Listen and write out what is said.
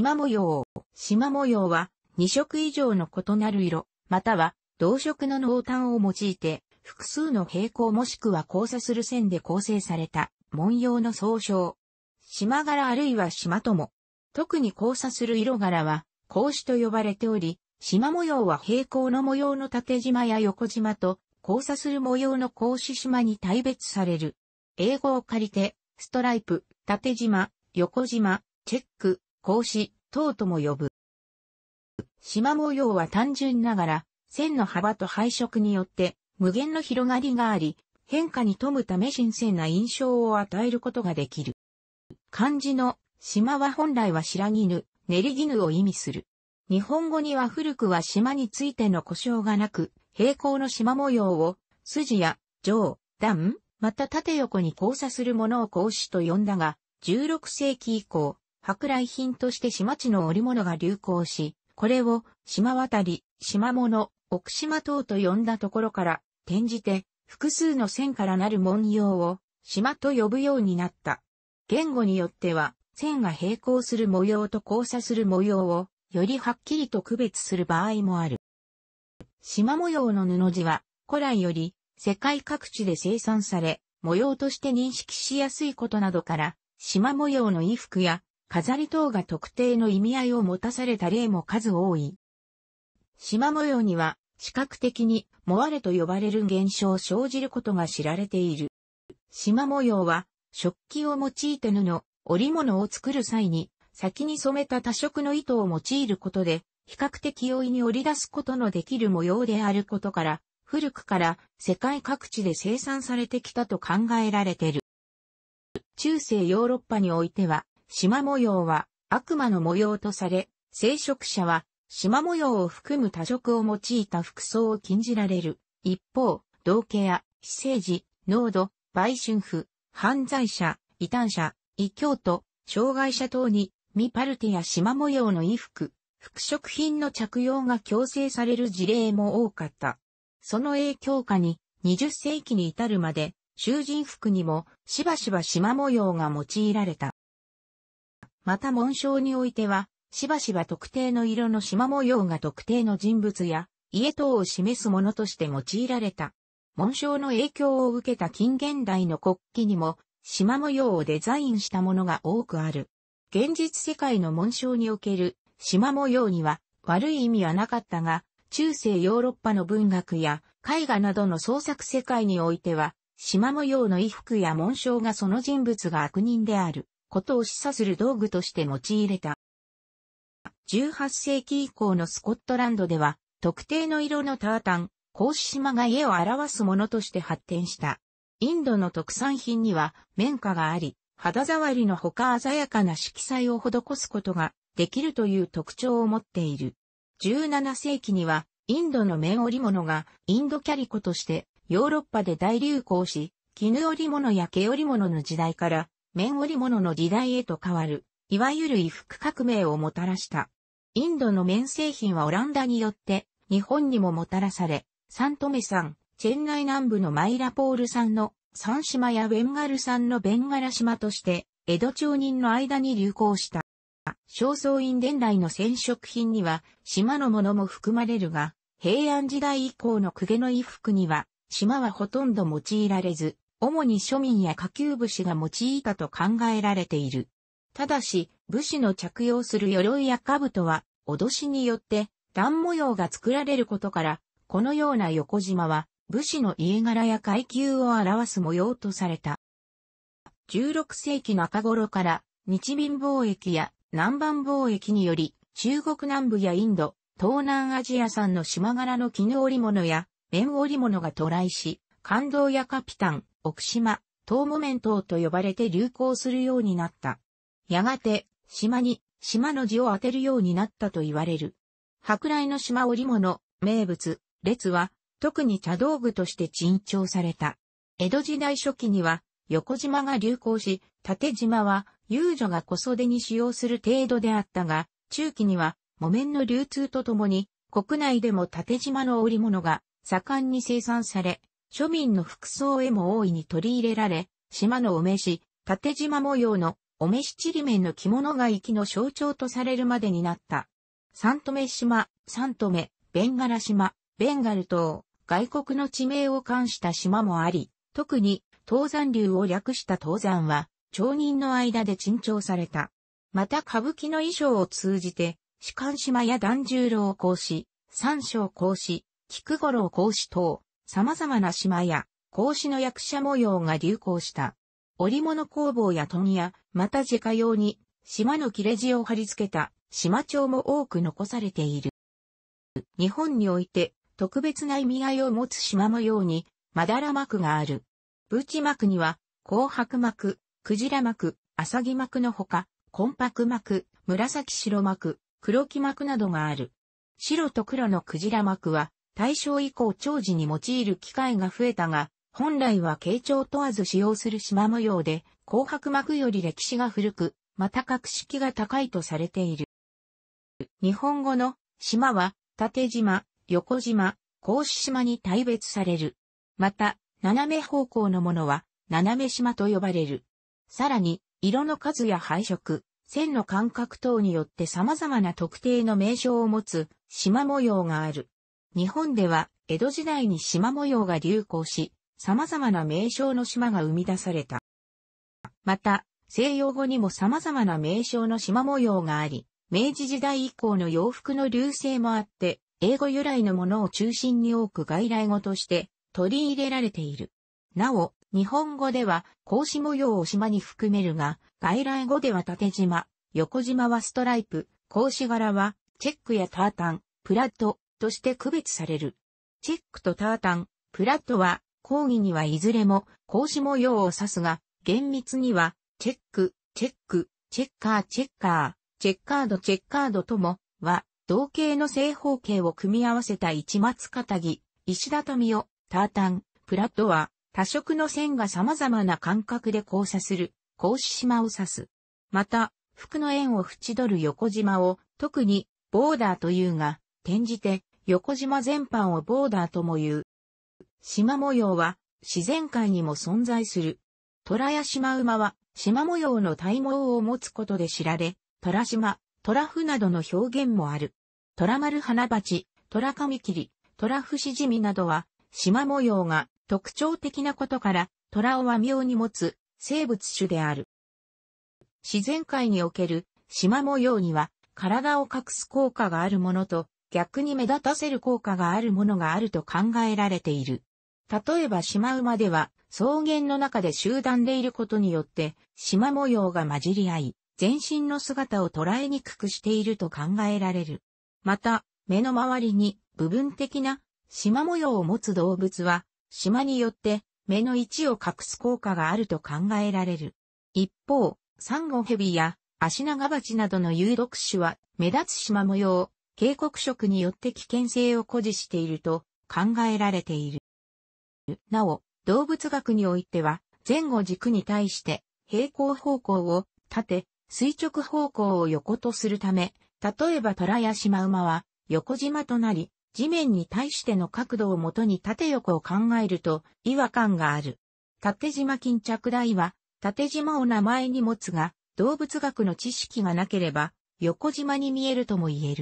縞模様。縞模様は2色以上の異なる色、または同色の濃淡を用いて複数の平行もしくは交差する線で構成された文様の総称。縞柄あるいは縞とも。特に交差する色柄は格子と呼ばれており、縞模様は平行の模様の縦縞や横縞と交差する模様の格子縞に大別される。英語を借りて、ストライプ、縦縞、横縞、チェック、孔子、等とも呼ぶ。島模様は単純ながら、線の幅と配色によって無限の広がりがあり、変化に富むため新鮮な印象を与えることができる。漢字の島は本来は白絹、練り絹を意味する。日本語には古くは島についての故障がなく、平行の島模様を筋や上、段、また縦横に交差するものを格子と呼んだが、16世紀以降、舶来品として島地の織物が流行し、これを島渡り、島物、奥島島と呼んだところから、転じて複数の線からなる文様を島と呼ぶようになった。言語によっては、線が並行する模様と交差する模様を、よりはっきりと区別する場合もある。島模様の布地は、古来より世界各地で生産され、模様として認識しやすいことなどから、島模様の衣服や飾り等が特定の意味合いを持たされた例も数多い。縞模様には、視覚的に、モアレと呼ばれる現象を生じることが知られている。縞模様は、食器を用いて布、織物を作る際に、先に染めた多色の糸を用いることで、比較的容易に織り出すことのできる模様であることから、古くから世界各地で生産されてきたと考えられている。中世ヨーロッパにおいては、縞模様は悪魔の模様とされ、聖職者は縞模様を含む多色を用いた服装を禁じられる。一方、道家や、非政治、濃度、売春婦、犯罪者、異端者、異教徒、障害者等に、ミパルテや縞模様の衣服、服飾品の着用が強制される事例も多かった。その影響下に、20世紀に至るまで、囚人服にもしばしば縞模様が用いられた。また紋章においては、しばしば特定の色の縞模様が特定の人物や家等を示すものとして用いられた。紋章の影響を受けた近現代の国旗にも縞模様をデザインしたものが多くある。現実世界の紋章における縞模様には悪い意味はなかったが、中世ヨーロッパの文学や絵画などの創作世界においては、縞模様の衣服や紋章がその人物が悪人である。ことを示唆する道具として用いれた。18世紀以降のスコットランドでは、特定の色のタータン、格子島が家を表すものとして発展した。インドの特産品には綿花があり、肌触りのほか鮮やかな色彩を施すことができるという特徴を持っている。17世紀にはインドの綿織物がインドキャリコとしてヨーロッパで大流行し、絹織物や毛織物の時代から綿織物の時代へと変わる、いわゆる衣服革命をもたらした。インドの綿製品はオランダによって日本にももたらされ、サントメん、チェンイ南部のマイラポールんの三島やベンガルんのベンガラ島として、江戸町人の間に流行した。正倉院伝来の染色品には島のものも含まれるが、平安時代以降の公家の衣服には島はほとんど用いられず、主に庶民や下級武士が用いたと考えられている。ただし、武士の着用する鎧や兜は、脅しによって段模様が作られることから、このような横縞は、武士の家柄や階級を表す模様とされた。16世紀中頃から、日民貿易や南蛮貿易により、中国南部やインド、東南アジア産の島柄の絹織物や、綿織物が渡来し、感動やカピタン、奥島、東モメン島と呼ばれて流行するようになった。やがて、島に、島の字を当てるようになったと言われる。舶来の島織物、名物、列は、特に茶道具として珍重された。江戸時代初期には、横島が流行し、縦島は、遊女が小袖に使用する程度であったが、中期には、木綿の流通とともに、国内でも縦島の織物が盛んに生産され、庶民の服装へも大いに取り入れられ、島のお召し、縦縞模様のお召しちりめんの着物が行きの象徴とされるまでになった。三ン目島、三ン目、ベンガラ島、ベンガル島、外国の地名を冠した島もあり、特に東山流を略した東山は、町人の間で珍重された。また歌舞伎の衣装を通じて、士官島や團十郎講師、三章講師、菊五郎講師等、様々な島や、孔子の役者模様が流行した。織物工房や問屋、また自家用に、島の切れ字を貼り付けた、島町も多く残されている。日本において、特別な意味合いを持つ島模様に、まだら幕がある。ブーチ幕には、紅白幕、クジラ幕、アサギ幕のほか、パク幕、紫白幕、黒木幕などがある。白と黒のクジラ幕は、大正以降長寿に用いる機会が増えたが、本来は形状問わず使用する縞模様で、紅白膜より歴史が古く、また格式が高いとされている。日本語の島は縦島、横島、格子島に大別される。また、斜め方向のものは斜め島と呼ばれる。さらに、色の数や配色、線の間隔等によって様々な特定の名称を持つ島模様がある。日本では江戸時代に島模様が流行し、様々な名称の島が生み出された。また、西洋語にも様々な名称の島模様があり、明治時代以降の洋服の流星もあって、英語由来のものを中心に多く外来語として取り入れられている。なお、日本語では、格子模様を島に含めるが、外来語では縦島、横島はストライプ、格子柄は、チェックやタータン、プラット、として区別される。チェックとタータン、プラットは、講義にはいずれも、格子模様を指すが、厳密には、チェック、チェック、チェッカー、チェッカー、チェッカード、チェッカードとも、は、同型の正方形を組み合わせた市松片木、石畳を、タータン、プラットは、多色の線が様々な間隔で交差する、格子島を指す。また、服の円を縁取る横島を、特に、ボーダーというが、転じて、横島全般をボーダーとも言う。島模様は自然界にも存在する。虎や島馬は島模様の体毛を持つことで知られ、虎島、虎符などの表現もある。虎丸花鉢、虎髪切り、虎伏しじみなどは島模様が特徴的なことから虎を和妙に持つ生物種である。自然界における島模様には体を隠す効果があるものと逆に目立たせる効果があるものがあると考えられている。例えばシマウマでは草原の中で集団でいることによって縞模様が混じり合い、全身の姿を捉えにくくしていると考えられる。また、目の周りに部分的な縞模様を持つ動物は、島によって目の位置を隠す効果があると考えられる。一方、サンゴヘビやアシナガバチなどの有毒種は目立つ縞模様、警告色によって危険性を誇示していると考えられている。なお、動物学においては、前後軸に対して平行方向を縦、垂直方向を横とするため、例えば虎やシマウマは横島となり、地面に対しての角度をもとに縦横を考えると違和感がある。縦島巾着台は縦島を名前に持つが、動物学の知識がなければ横島に見えるとも言える。